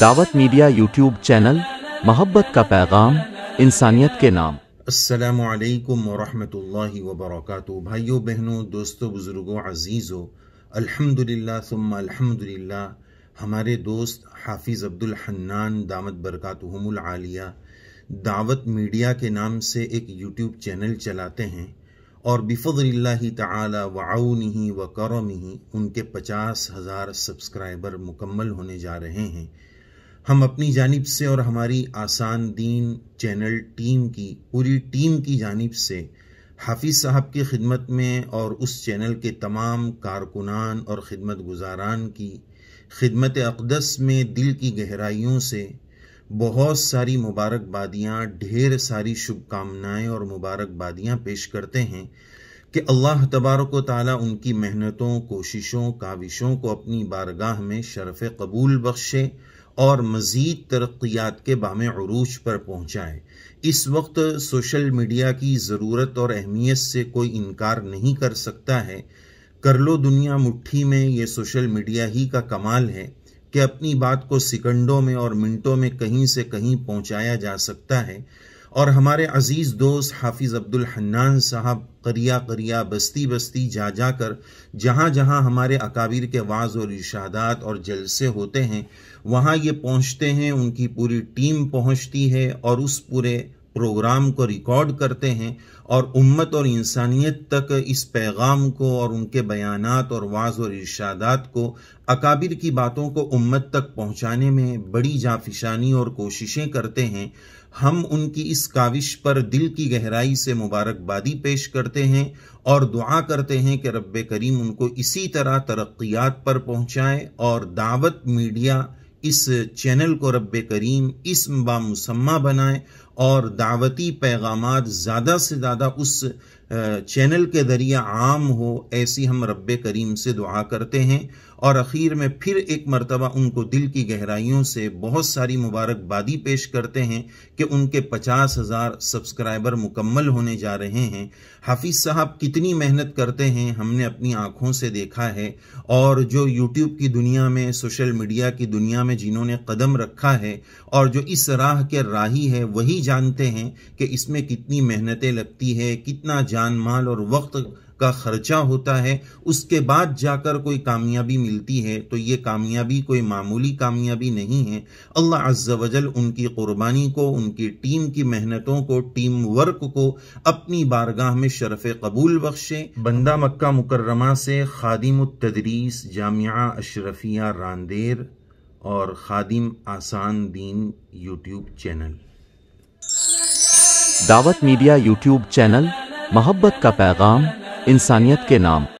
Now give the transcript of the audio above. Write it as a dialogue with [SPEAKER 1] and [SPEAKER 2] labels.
[SPEAKER 1] दावत media YouTube channel मोहब्बत का पैगाम इंसानियत के नाम अस्सलाम वालेकुम वरहमतुल्लाहि भाइयों बहनों दोस्तों बुज़ुर्गों अजीज़ों अल्हम्दुलिल्लाह सुम्मा अल्हम्दुलिल्लाह हमारे दोस्त हाफिज़ अब्दुल हन्नान दामत बरकातुहुमुल आलिया दावत मीडिया के नाम से एक यूट्यूब चैनल चलाते हैं और बिफल व वाउनी व ही उनके पचास हज़ार सब्सक्राइबर मुकम्मल होने जा रहे हैं हम अपनी जानिब से और हमारी आसान दीन चैनल टीम की पूरी टीम की जानिब से हाफिज़ साहब की खिदमत में और उस चैनल के तमाम कारकुनान और खिदमत गुजारान की खिदमत अकदस में दिल की गहराइयों से बहुत सारी मुबारकबादियाँ ढेर सारी शुभकामनाएँ और मुबारकबादियाँ पेश करते हैं कि अल्लाह तबारक ताली उनकी मेहनतों कोशिशों काविशों को अपनी बारगाह में शरफ़ कबूल बख्शे और मज़ीद तरक्यात के बाम अरूज पर पहुँचाएँ इस वक्त सोशल मीडिया की ज़रूरत और अहमियत से कोई इनकार नहीं कर सकता है कर लो दुनिया मुट्ठी में ये सोशल मीडिया ही का कमाल है कि अपनी बात को सिकंडों में और मिनटों में कहीं से कहीं पहुंचाया जा सकता है और हमारे अज़ीज़ दोस्त हाफिज़ अब्दुल हन्नान साहब करिया करिया बस्ती बस्ती जा जा कर जहाँ जहाँ हमारे अकाबिर के वाज और इशादात और जलसे होते हैं वहाँ ये पहुँचते हैं उनकी पूरी टीम पहुँचती है और उस पूरे प्रोग्राम को रिकॉर्ड करते हैं और उम्मत और इंसानियत तक इस पैगाम को और उनके बयानात और वाज और इर्शादात को अकाबिर की बातों को उम्मत तक पहुंचाने में बड़ी जाफिशानी और कोशिशें करते हैं हम उनकी इस काविश पर दिल की गहराई से मुबारकबादी पेश करते हैं और दुआ करते हैं कि रब करीम उनको इसी तरह तरक्यात पर पहुंचाए और दावत मीडिया इस चैनल को रब करीम इस बामुसम्मा बनाए और दावती पैगाम ज़्यादा से ज़्यादा उस चैनल के ज़रिए आम हो ऐसी हम रब करीम से दुआ करते हैं और अखीर में फिर एक मरतबा उनको दिल की गहराइयों से बहुत सारी मुबारकबादी पेश करते हैं कि उनके पचास हज़ार सब्सक्राइबर मुकम्मल होने जा रहे हैं हाफिज़ साहब कितनी मेहनत करते हैं हमने अपनी आँखों से देखा है और जो यूट्यूब की दुनिया में सोशल मीडिया की दुनिया में जिन्होंने कदम रखा है और जो इस राह के राही है वही जानते हैं कि इसमें कितनी मेहनतें लगती है कितना जान माल और वक्त का खर्चा होता है उसके बाद जाकर कोई कामयाबी मिलती है तो ये कामयाबी कोई मामूली कामयाबी नहीं है अल्लाह अज्जवजल उनकी क़ुरबानी को उनकी टीम की मेहनतों को टीम वर्क को अपनी बारगाह में शरफ़ कबूल बख्शे बंदा मक्का मुकर्रमा से खादिम तदरीस जामिया अशरफिया रानदेर और खादिम आसान दीन यूट्यूब चैनल दावत मीडिया यूट्यूब चैनल मोहब्बत का पैगाम इंसानियत के नाम